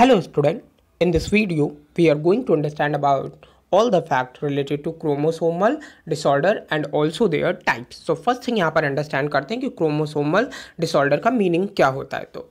Hello student, in this video we are going to understand about all the facts related to chromosomal disorder and also their types. So first thing यहाँ पर understand करते हैं कि chromosomal disorder का meaning क्या होता है तो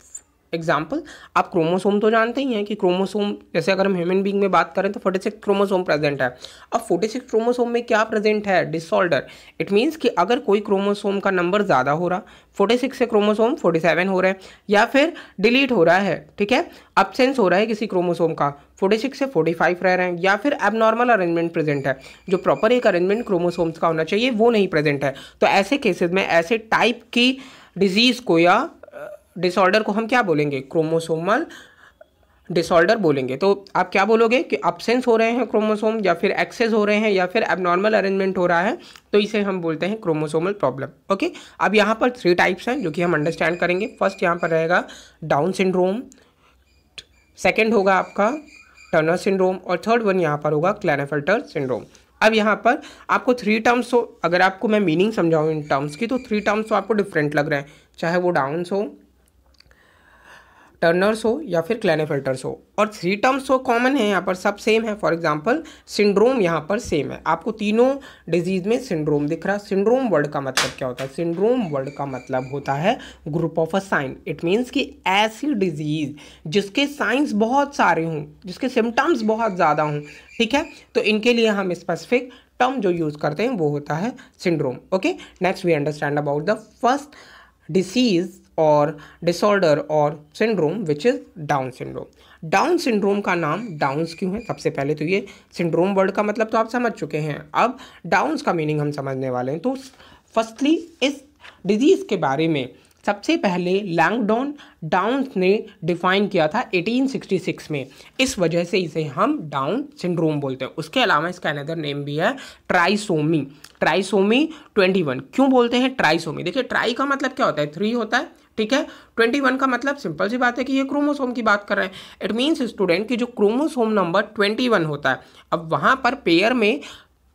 एग्जाम्पल आप क्रोमोसोम तो जानते ही हैं कि क्रोमोसोम जैसे अगर हम ह्यूमन बींग में बात करें तो फोर्टी सिक्स क्रोमोसोम प्रेजेंट है अब फोर्टी सिक्स क्रोमोसोम में क्या प्रेजेंट है डिसऑर्डर इट मीन्स कि अगर कोई क्रोमोसोम का नंबर ज़्यादा हो रहा फोर्टी सिक्स से क्रोमोसोम फोर्टी सेवन हो रहा है या फिर डिलीट हो रहा है ठीक है अपसेंस हो रहा है किसी क्रोमोसोम का फोर्टी सिक्स से फोर्टी फाइव रह रहे हैं या फिर एबनॉर्मल अरेंजमेंट प्रेजेंट है जो प्रॉपर एक अरेंजमेंट क्रोमोसोम्स का होना चाहिए वो नहीं प्रेजेंट है तो ऐसे केसेस में ऐसे टाइप की डिजीज़ को या डिसऑर्डर को हम क्या बोलेंगे क्रोमोसोमल डिसऑर्डर बोलेंगे तो आप क्या बोलोगे कि अपसेंस हो रहे हैं क्रोमोसोम या फिर एक्सेस हो रहे हैं या फिर एबनॉर्मल अरेंजमेंट हो रहा है तो इसे हम बोलते हैं क्रोमोसोमल प्रॉब्लम ओके अब यहाँ पर थ्री टाइप्स हैं जो कि हम अंडरस्टैंड करेंगे फर्स्ट यहाँ पर रहेगा डाउन सिंड्रोम सेकेंड होगा आपका टर्नर सिंड्रोम और थर्ड वन यहाँ पर होगा क्लैनाफेल्टर सिंड्रोम अब यहाँ पर आपको थ्री टर्म्स हो अगर आपको मैं मीनिंग समझाऊँ इन टर्म्स की तो थ्री टर्म्स तो आपको डिफरेंट लग रहे हैं चाहे वो डाउन्स हो टर्नर्स हो या फिर क्लैनिफिल्टर्स हो और थ्री टर्म्स हो कॉमन है यहाँ पर सब सेम है फॉर एग्जांपल सिंड्रोम यहाँ पर सेम है आपको तीनों डिजीज़ में सिंड्रोम दिख रहा है सिंड्रोम वर्ड का मतलब क्या होता है सिंड्रोम वर्ड का मतलब होता है group of a sign it means कि ऐसी डिजीज़ जिसके साइंस बहुत सारे हों जिसके सिम्टम्स बहुत ज़्यादा हों ठीक है तो इनके लिए हम स्पेसिफिक टर्म जो यूज़ करते हैं वो होता है syndrome okay next we understand about the first disease और डिसऑर्डर और syndrome which is Down syndrome Down syndrome का नाम डाउन्स क्यों है सबसे पहले तो ये सिंड्रोम वर्ड का मतलब तो आप समझ चुके हैं अब डाउन्स का मीनिंग हम समझने वाले हैं तो फर्स्टली इस डिजीज़ के बारे में सबसे पहले लैंगडॉन डाउन्स ने डिफाइन किया था 1866 में इस वजह से इसे हम डाउन सिंड्रोम बोलते हैं उसके अलावा इसका अनदर नेम भी है ट्राइसोमी ट्राइसोमी 21 क्यों बोलते हैं ट्राइसोमी देखिए ट्राई का मतलब क्या होता है थ्री होता है ठीक है ट्वेंटी वन का मतलब सिंपल सी बात है कि ये क्रोमोसोम की बात कर रहे हैं इट मीन्स स्टूडेंट की जो क्रोमोसोम नंबर ट्वेंटी वन होता है अब वहाँ पर पेयर में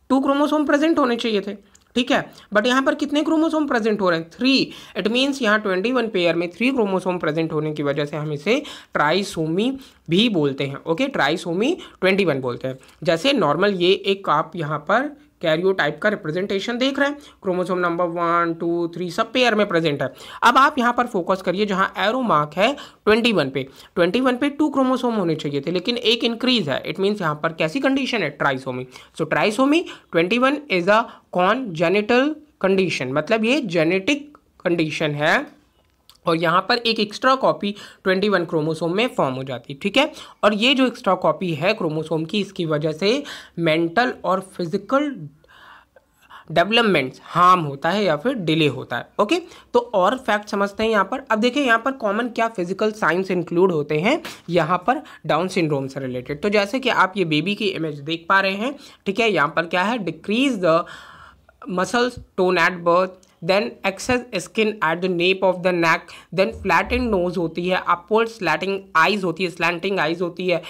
टू क्रोमोसोम प्रेजेंट होने चाहिए थे ठीक है बट यहाँ पर कितने क्रोमोसोम प्रेजेंट हो रहे हैं थ्री इट मीन्स यहाँ ट्वेंटी वन पेयर में थ्री क्रोमोसोम प्रेजेंट होने की वजह से हम इसे ट्राइसोमी भी बोलते हैं ओके ट्राइसोमी ट्वेंटी वन बोलते हैं जैसे नॉर्मल ये एक आप यहाँ पर कैरियो टाइप का रिप्रेजेंटेशन देख रहे हैं chromosome number one two three सब पेयर में प्रेजेंट है अब आप यहाँ पर फोकस करिए जहाँ एरो मार्क है ट्वेंटी वन पे ट्वेंटी वन पे टू क्रोमोसोम होने चाहिए थे लेकिन एक इंक्रीज है इट मीन्स यहाँ पर कैसी कंडीशन है trisomy so trisomy twenty one is a congenital condition मतलब ये जेनेटिक कंडीशन है और यहाँ पर एक एक्स्ट्रा कॉपी 21 क्रोमोसोम में फॉर्म हो जाती है ठीक है और ये जो एक्स्ट्रा कॉपी है क्रोमोसोम की इसकी वजह से मेंटल और फिजिकल डेवलपमेंट्स हार्म होता है या फिर डिले होता है ओके तो और फैक्ट समझते हैं यहाँ पर अब देखिए यहाँ पर कॉमन क्या फिजिकल साइंस इंक्लूड होते हैं यहाँ पर डाउन सिंड्रोम से रिलेटेड तो जैसे कि आप ये बेबी की इमेज देख पा रहे हैं ठीक है यहाँ पर क्या है decrease the muscles tone at birth then excess skin at the nape of the neck then flatting nose होती है अपवर्ड स्लैटिंग आइज होती है स्लैंटिंग आइज होती है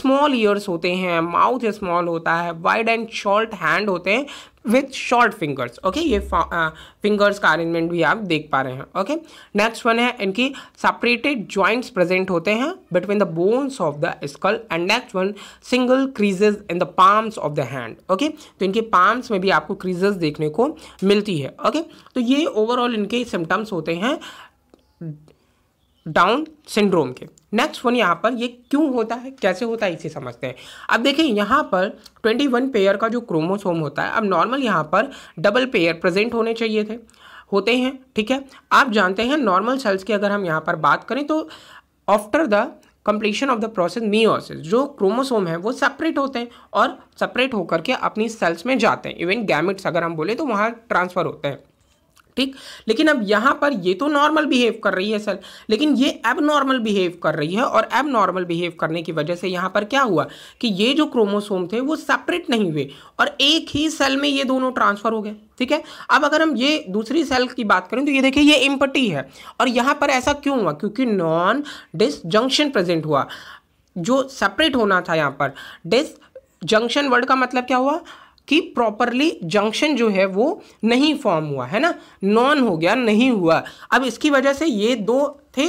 स्मॉल ईयर्स होते हैं माउथ स्मॉल होता है वाइड एंड शॉर्ट हैंड होते हैं विथ शॉर्ट फिंगर्स ओके ये फिंगर्स uh, का अरेंजमेंट भी आप देख पा रहे हैं ओके नेक्स्ट वन है इनकी सेपरेटेड जॉइंट्स प्रेजेंट होते हैं between the bones of the skull and next one single creases in the palms of the hand okay तो इनके पाम्स में भी आपको क्रीजेस देखने को मिलती है ओके okay? तो ये ओवरऑल इनके सिम्टम्स होते हैं डाउन सिंड्रोम के नेक्स्ट वन यहाँ पर ये क्यों होता है कैसे होता है इसे समझते हैं अब देखिए यहाँ पर 21 पेयर का जो क्रोमोसोम होता है अब नॉर्मल यहाँ पर डबल पेयर प्रेजेंट होने चाहिए थे होते हैं ठीक है आप जानते हैं नॉर्मल सेल्स की अगर हम यहाँ पर बात करें तो after the completion of the process meiosis जो क्रोमोसोम है वो सेपरेट होते हैं और सेपरेट होकर के अपनी सेल्स में जाते हैं इवन गैमिट्स अगर हम बोले तो वहाँ ट्रांसफ़र होते हैं ठीक लेकिन अब यहाँ पर ये तो नॉर्मल बिहेव कर रही है सर लेकिन ये एब नॉर्मल बिहेव कर रही है और एब नॉर्मल बिहेव करने की वजह से यहाँ पर क्या हुआ कि ये जो क्रोमोसोम थे वो सेपरेट नहीं हुए और एक ही सेल में ये दोनों ट्रांसफर हो गए ठीक है अब अगर हम ये दूसरी सेल की बात करें तो ये देखिए ये इम्पटी है और यहाँ पर ऐसा क्यों हुआ क्योंकि नॉन डिसजंक्शन प्रेजेंट हुआ जो सेपरेट होना था यहाँ पर डिस जंक्शन वर्ड का मतलब क्या हुआ कि प्रॉपरली जंक्शन जो है वो नहीं फॉर्म हुआ है ना नॉन हो गया नहीं हुआ अब इसकी वजह से ये दो थे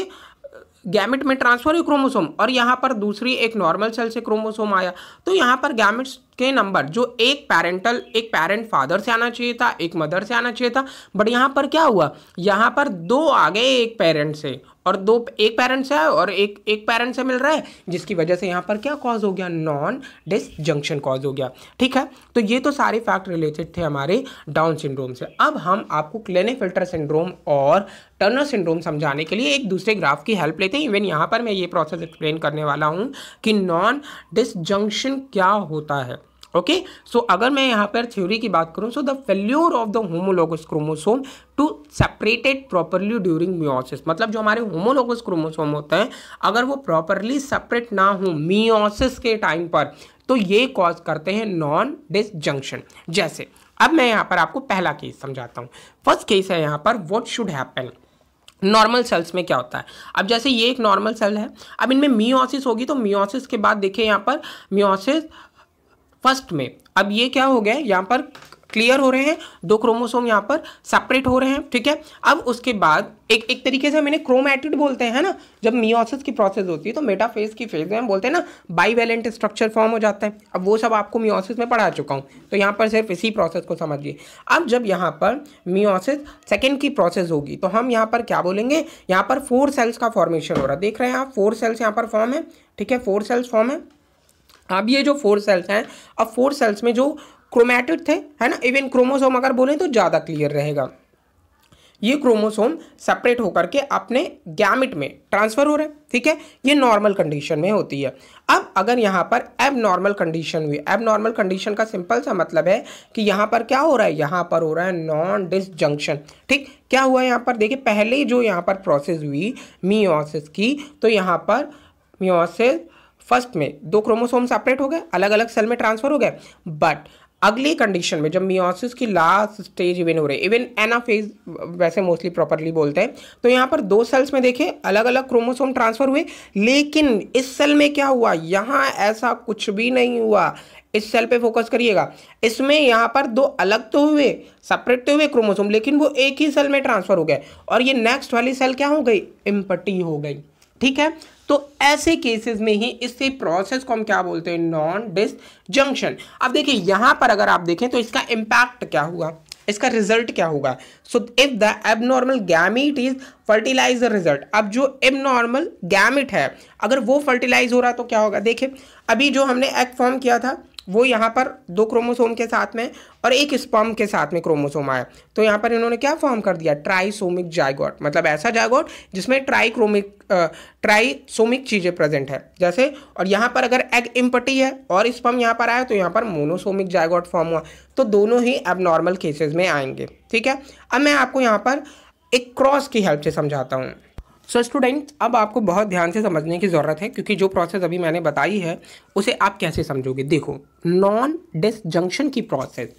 गैमेट में ट्रांसफर हुई क्रोमोसोम और यहाँ पर दूसरी एक नॉर्मल सेल से क्रोमोसोम आया तो यहाँ पर गैमेट्स के नंबर जो एक पेरेंटल एक पेरेंट फादर से आना चाहिए था एक मदर से आना चाहिए था बट यहाँ पर क्या हुआ यहाँ पर दो आ गए एक पेरेंट से और दो एक पेरेंट से और एक एक पेरेंट से मिल रहा है जिसकी वजह से यहाँ पर क्या कॉज हो गया नॉन डिसजंक्शन कॉज हो गया ठीक है तो ये तो सारे फैक्ट रिलेटेड थे हमारे डाउन सिंड्रोम से अब हम आपको क्लेने फिल्टर सिंड्रोम और टर्नर सिंड्रोम समझाने के लिए एक दूसरे ग्राफ की हेल्प लेते हैं इवन यहाँ पर मैं ये प्रोसेस एक्सप्लेन करने वाला हूँ कि नॉन डिसजंक्शन क्या होता है ओके सो अगर मैं यहाँ पर थ्योरी की बात करूँ so the failure of the homologous chromosome to separated properly during meiosis मतलब जो हमारे होमोलोगस क्रोमोसोम होते हैं अगर वो प्रॉपरली सेपरेट ना हो मियोसिस के टाइम पर तो ये कॉज करते हैं नॉन डिसजंक्शन जैसे अब मैं यहाँ पर आपको पहला केस समझाता हूँ फर्स्ट केस है यहाँ पर what should happen normal cells में क्या होता है अब जैसे ये एक नॉर्मल सेल है अब इनमें मियोसिस होगी तो मियोसिस के बाद देखिए यहाँ पर मियोसिस फर्स्ट में अब ये क्या हो गया यहाँ पर क्लियर हो रहे हैं दो क्रोमोसोम यहाँ पर सेपरेट हो रहे हैं ठीक है अब उसके बाद एक एक तरीके से मैंने क्रोमैटिड बोलते हैं ना जब मियोसिस की प्रोसेस होती है तो मेटाफेज की फेज में हम बोलते हैं ना बाईवेलेंट स्ट्रक्चर फॉर्म हो जाता है अब वो सब आपको मियोसिस में पढ़ा चुका हूँ तो यहाँ पर सिर्फ इसी प्रोसेस को समझिए अब जब यहाँ पर मियोसिस सेकेंड की प्रोसेस होगी तो हम यहाँ पर क्या बोलेंगे यहाँ पर फोर सेल्स का फॉर्मेशन हो रहा है देख रहे हैं आप फोर सेल्स यहाँ पर फॉर्म है ठीक है फोर सेल्स फॉर्म है अब ये जो फोर सेल्स हैं अब फोर सेल्स में जो क्रोमेटिड थे है ना इवन क्रोमोसोम अगर बोलें तो ज़्यादा क्लियर रहेगा ये क्रोमोसोम सेपरेट होकर के अपने गैमिट में ट्रांसफ़र हो रहे हैं ठीक है ये नॉर्मल कंडीशन में होती है अब अगर यहाँ पर एब नॉर्मल कंडीशन हुई एब नॉर्मल कंडीशन का सिंपल सा मतलब है कि यहाँ पर क्या हो रहा है यहाँ पर हो रहा है नॉन डिसजंक्शन ठीक क्या हुआ यहाँ पर देखिए पहले जो यहाँ पर प्रोसेस हुई मीओसिस की तो यहाँ पर मीओसिस फर्स्ट में दो क्रोमोसोम सेपरेट हो गए अलग अलग सेल में ट्रांसफर हो गए बट अगली कंडीशन में जब मियोसिस की लास्ट स्टेज इवन हो रही है इवन एना फेज वैसे मोस्टली प्रॉपरली बोलते हैं तो यहाँ पर दो सेल्स में देखें अलग अलग क्रोमोसोम ट्रांसफर हुए लेकिन इस सेल में क्या हुआ यहाँ ऐसा कुछ भी नहीं हुआ इस सेल पे फोकस करिएगा इसमें यहाँ पर दो अलग तो हुए सेपरेट तो हुए क्रोमोसोम लेकिन वो एक ही सेल में ट्रांसफर हो गए और ये नेक्स्ट वाली सेल क्या हो गई इम्पटी हो गई ठीक है तो ऐसे केसेस में ही इससे प्रोसेस को हम क्या बोलते हैं नॉन जंक्शन अब देखिए यहां पर अगर आप देखें तो इसका इंपैक्ट क्या हुआ इसका रिजल्ट क्या होगा so if the abnormal gamete is fertilize result अब जो एबनॉर्मल गैमिट है अगर वो फर्टिलाइज हो रहा तो क्या होगा देखिए अभी जो हमने एक्ट फॉर्म किया था वो यहाँ पर दो क्रोमोसोम के साथ में और एक स्पर्म के साथ में क्रोमोसोम आया तो यहाँ पर इन्होंने क्या फॉर्म कर दिया ट्राइसोमिक जायगॉट मतलब ऐसा जायगॉट जिसमें ट्राइक्रोमिक ट्राइसोमिक चीज़ें प्रेजेंट है जैसे और यहाँ पर अगर एग इम्पटी है और स्पर्म यहाँ पर आया तो यहाँ पर मोनोसोमिक जायगॉट फॉर्म हुआ तो दोनों ही एबनॉर्मल केसेज में आएंगे ठीक है अब मैं आपको यहाँ पर एक क्रॉस की हेल्प से समझाता हूँ सो so, स्टूडेंट अब आपको बहुत ध्यान से समझने की ज़रूरत है क्योंकि जो प्रोसेस अभी मैंने बताई है उसे आप कैसे समझोगे देखो नॉन डिसजंक्शन की प्रोसेस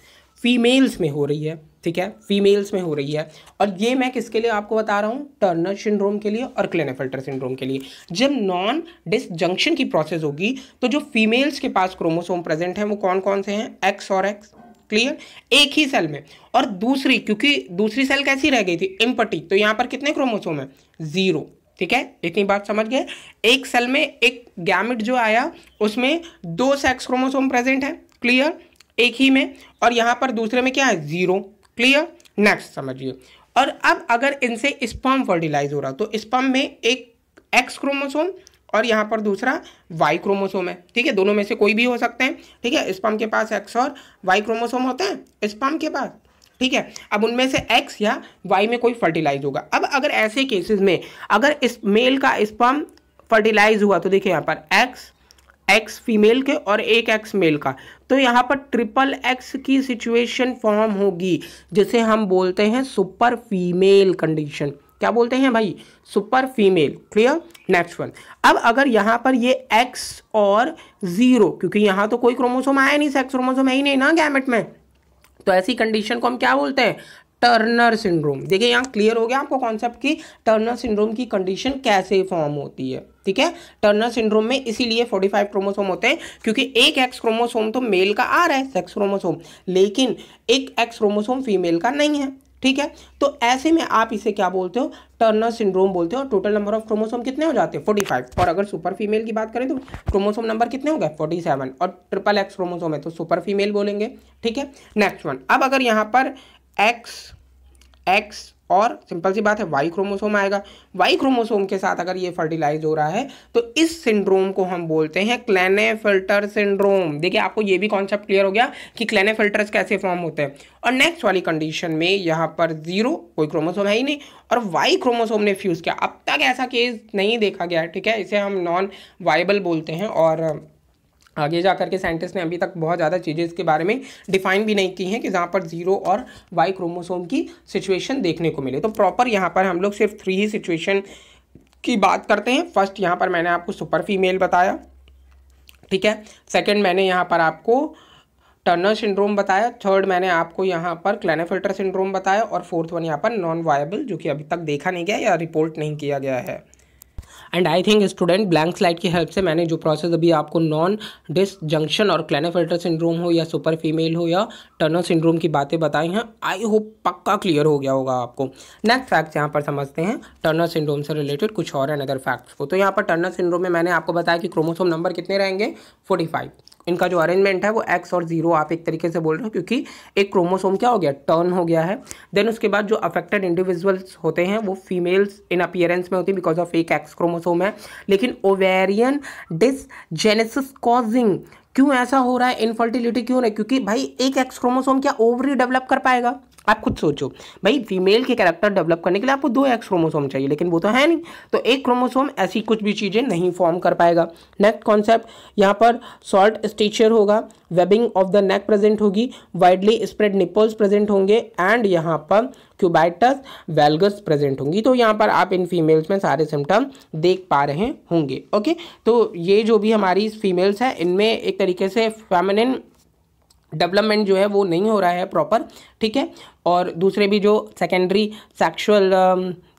फीमेल्स में हो रही है ठीक है फीमेल्स में हो रही है और ये मैं किसके लिए आपको बता रहा हूँ टर्नर सिंड्रोम के लिए और क्लेनेफिल्टर सिंड्रोम के लिए जब नॉन डिसजंक्शन की प्रोसेस होगी तो जो फीमेल्स के पास क्रोमोसोम प्रेजेंट हैं वो कौन कौन से हैं एक्स और एक्स क्लियर एक ही सेल में और दूसरी क्योंकि दूसरी सेल कैसी रह गई थी इम्पटी तो यहाँ पर कितने क्रोमोसोम है जीरो ठीक है इतनी बात समझ गए एक सेल में एक गैमिट जो आया उसमें दो सेक्स क्रोमोसोम प्रेजेंट है क्लियर एक ही में और यहाँ पर दूसरे में क्या है जीरो क्लियर नेक्स्ट समझिए और अब अगर इनसे स्पम फर्टिलाइज हो रहा तो स्पम में एक एक्स क्रोमोसोम और यहाँ पर दूसरा वाई क्रोमोसोम है ठीक है दोनों में से कोई भी हो सकते हैं ठीक है स्पम के पास एक्स और वाई क्रोमोसोम होते हैं स्पम के पास ठीक है अब उनमें से एक्स या वाई में कोई फर्टिलाइज होगा अब अगर ऐसे केसेस में अगर इस मेल का स्पम फर्टिलाइज हुआ तो देखिए यहाँ पर एक्स एक्स फीमेल के और एक एक्स मेल का तो यहाँ पर ट्रिपल एक्स की सिचुएशन फॉर्म होगी जिसे हम बोलते हैं सुपर फीमेल कंडीशन क्या बोलते हैं भाई super female clear next one अब अगर यहाँ पर ये एक्स और ज़ीरो क्योंकि यहाँ तो कोई क्रोमोसोम आया नहीं सेक्स क्रोमोसोम है ही नहीं ना गैमेट में तो ऐसी कंडीशन को हम क्या बोलते हैं टर्नर सिंड्रोम देखिए यहाँ क्लियर हो गया आपको कॉन्सेप्ट की टर्नर सिंड्रोम की कंडीशन कैसे फॉर्म होती है ठीक है टर्नर सिंड्रोम में इसीलिए 45 क्रोमोसोम होते हैं क्योंकि एक एक्स क्रोमोसोम तो मेल का आ रहा है सेक्स क्रोमोसोम लेकिन एक एक्स क्रोमोसोम फीमेल का नहीं है ठीक है तो ऐसे में आप इसे क्या बोलते हो टर्नर सिंड्रोम बोलते हो और टोटल नंबर ऑफ क्रोमोसोम कितने हो जाते हैं फोर्टी फाइव और अगर सुपर फीमेल की बात करें तो क्रोमोसोम नंबर कितने हो गए फोर्टी सेवन और ट्रिपल एक्स क्रोमोसोम है तो सुपर फीमेल बोलेंगे ठीक है नेक्स्ट वन अब अगर यहाँ पर एक्स एक्स और सिंपल सी बात है वाई क्रोमोसोम आएगा वाई क्रोमोसोम के साथ अगर ये फर्टिलाइज हो रहा है तो इस सिंड्रोम को हम बोलते हैं क्लैने फिल्टर सिंड्रोम देखिए आपको ये भी कॉन्सेप्ट क्लियर हो गया कि क्लैने फिल्टर्स कैसे फॉर्म होते हैं और नेक्स्ट वाली कंडीशन में यहाँ पर जीरो कोई क्रोमोसोम है ही नहीं और वाई क्रोमोसोम ने फ्यूज़ किया अब तक ऐसा केस नहीं देखा गया ठीक है इसे हम नॉन वाइबल बोलते हैं और आगे जा करके साइंटिस्ट ने अभी तक बहुत ज़्यादा चीज़ें इसके बारे में डिफाइन भी नहीं की हैं कि जहाँ पर जीरो और वाई क्रोमोसोम की सिचुएशन देखने को मिले तो प्रॉपर यहाँ पर हम लोग सिर्फ थ्री ही सिचुएशन की बात करते हैं फर्स्ट यहाँ पर मैंने आपको सुपर फीमेल बताया ठीक है सेकेंड मैंने यहाँ पर आपको टर्नर सिंड्रोम बताया थर्ड मैंने आपको यहाँ पर क्लैनाफिल्टर सिंड्रोम बताया और फोर्थ वन यहाँ पर नॉन वायबल जो कि अभी तक देखा नहीं गया या रिपोर्ट नहीं किया गया है and I think student blank slide की हेल्प से मैंने जो प्रोसेस अभी आपको नॉन डिस जंक्शन और क्लैनोफिल्टर सिंड्रोम हो या सुपर फीमेल हो या टर्नर सिंड्रोम की बातें बताई हैं आई होप पक्का क्लियर हो गया होगा आपको नेक्स्ट फैक्ट्स यहाँ पर समझते हैं टर्नर सिंड्रोम से रिलेटेड कुछ और एंड अदर फैक्ट्स को तो यहाँ पर टर्नर सिंड्रोम में मैंने आपको बताया कि क्रोमोसोम नंबर कितने रहेंगे फोर्टी फाइव इनका जो अरेंजमेंट है वो एक्स और जीरो आप एक तरीके से बोल रहे हो क्योंकि एक क्रोमोसोम क्या हो गया टर्न हो गया है देन उसके बाद जो अफेक्टेड इंडिविजुअल्स होते हैं वो फीमेल्स इन अपियरेंस में होती है बिकॉज ऑफ एक एक्स क्रोमोसोम है लेकिन ओवेरियन डिसजेनेसिस कॉजिंग क्यों ऐसा हो रहा है इनफर्टिलिटी क्यों नहीं क्योंकि भाई एक एक्स क्रोमोसोम क्या ओवरी डेवलप कर पाएगा आप खुद सोचो भाई फीमेल के कैरेक्टर डेवलप करने के लिए आपको दो एक्स क्रोमोसोम चाहिए लेकिन वो तो है नहीं तो एक क्रोमोसोम ऐसी कुछ भी चीज़ें नहीं फॉर्म कर पाएगा नेक्स्ट कॉन्सेप्ट यहाँ पर शॉर्ट स्टेचर होगा webbing of the neck present होगी वाइडली स्प्रेड निपल्स प्रेजेंट होंगे एंड यहाँ पर क्यूबाइटस वेलगस प्रेजेंट होंगी तो यहाँ पर आप इन फीमेल्स में सारे सिम्टम देख पा रहे होंगे ओके तो ये जो भी हमारी फीमेल्स हैं इनमें एक तरीके से फेमिनिन डेवलपमेंट जो है वो नहीं हो रहा है प्रॉपर ठीक है और दूसरे भी जो सेकेंडरी सेक्शुअल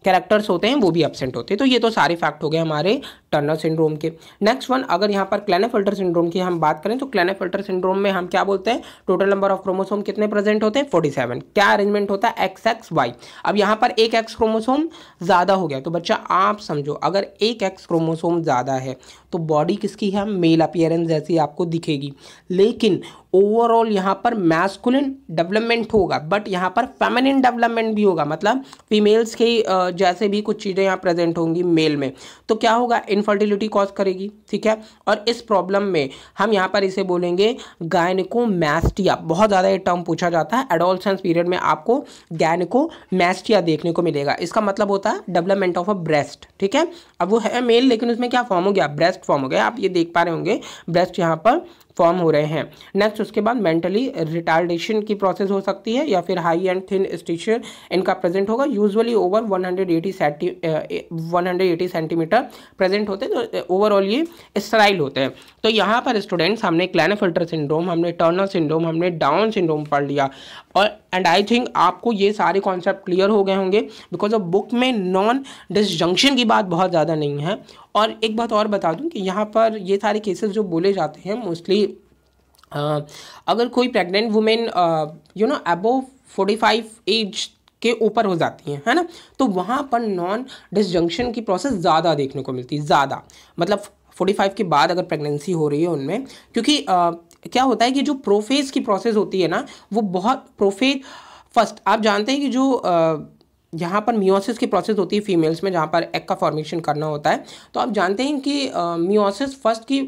कैरेक्टर्स होते हैं वो भी एबसेंट होते हैं तो ये तो सारे फैक्ट हो गए हमारे टर्नर सिंड्रोम के नेक्स्ट वन अगर यहाँ पर क्लैनेफल्टर सिंड्रोम की हम बात करें तो क्लैनेफल्टर सिंड्रोम में हम क्या बोलते हैं टोटल नंबर ऑफ क्रोमोसोम कितने प्रेजेंट होते हैं फोर्टी सेवन क्या अरेंजमेंट होता है एक्स एक्स वाई अब यहाँ पर एक एक्स क्रोमोसोम ज़्यादा हो गया तो बच्चा आप समझो अगर एक एक्स क्रोमोसोम ज़्यादा है तो बॉडी किसकी है मेल अपियरेंस जैसी आपको दिखेगी लेकिन ओवरऑल यहाँ पर मैस्कुलिन डेवलपमेंट होगा बट यहाँ पर फेमिनिन डेवलपमेंट भी होगा मतलब फीमेल्स के जैसे भी कुछ चीज़ें यहाँ प्रेजेंट होंगी मेल में तो क्या होगा इन इनफर्टिलिटी कॉज करेगी ठीक है और इस प्रॉब्लम में हम यहाँ पर इसे बोलेंगे गायनिकोमैस्टिया बहुत ज़्यादा ये टर्म पूछा जाता है एडोलसेंस पीरियड में आपको गायनिकोमैस्टिया देखने को मिलेगा इसका मतलब होता है डेवलपमेंट ऑफ अ ब्रेस्ट ठीक है अब वो है मेल लेकिन उसमें क्या फॉर्म हो गया ब्रेस्ट फॉर्म हो गया आप ये देख पा रहे होंगे ब्रेस्ट यहाँ पर फॉर्म हो रहे हैं नेक्स्ट उसके बाद मेंटली रिटार्डेशन की प्रोसेस हो सकती है या फिर हाई एंड थिन स्टिचर इनका प्रेजेंट होगा usually over 180 centi 180 centimetre present होते हैं तो ओवरऑल ये स्टराइल होते हैं तो यहाँ पर स्टूडेंट्स हमने फिल्टर सिंड्रोम हमने टर्नर सिंड्रोम हमने डाउन सिंड्रोम पढ़ लिया और एंड आई थिंक आपको ये सारे कॉन्सेप्ट क्लियर हो गए होंगे बिकॉज ऑफ बुक में नॉन डिसजंक्शन की बात बहुत ज़्यादा नहीं है और एक बात और बता दूं कि यहाँ पर ये सारे केसेस जो बोले जाते हैं मोस्टली अगर कोई pregnant women you know above forty five age के ऊपर हो जाती हैं है ना तो वहाँ पर नॉन डिसजंक्शन की प्रोसेस ज़्यादा देखने को मिलती है ज़्यादा मतलब फाइव के बाद अगर प्रेगनेंसी हो रही है उनमें क्योंकि आ, क्या होता है कि जो प्रोफेज की प्रोसेस होती है ना वो बहुत प्रोफेज फर्स्ट आप जानते हैं कि जो जहाँ पर मियोसिस की प्रोसेस होती है फीमेल्स में जहाँ पर एग का फॉर्मेशन करना होता है तो आप जानते हैं कि मियोसिस फर्स्ट की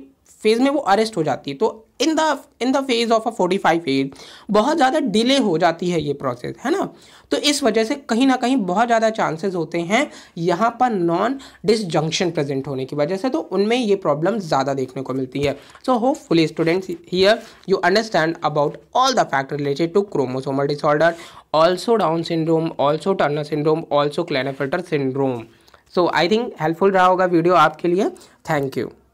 फेज़ में वो अरेस्ट हो जाती है तो in the in the phase of a forty five phase बहुत ज़्यादा डिले हो जाती है ये प्रोसेस है ना तो इस वजह से कहीं ना कहीं बहुत ज़्यादा चांसेस होते हैं यहाँ पर नॉन डिसजंक्शन प्रेजेंट होने की वजह से तो उनमें ये प्रॉब्लम ज़्यादा देखने को मिलती है so hopefully students here you understand about all the fact related to chromosomal disorder also Down syndrome also Turner syndrome also Klinefelter syndrome so I think helpful रहा होगा वीडियो आपके लिए थैंक यू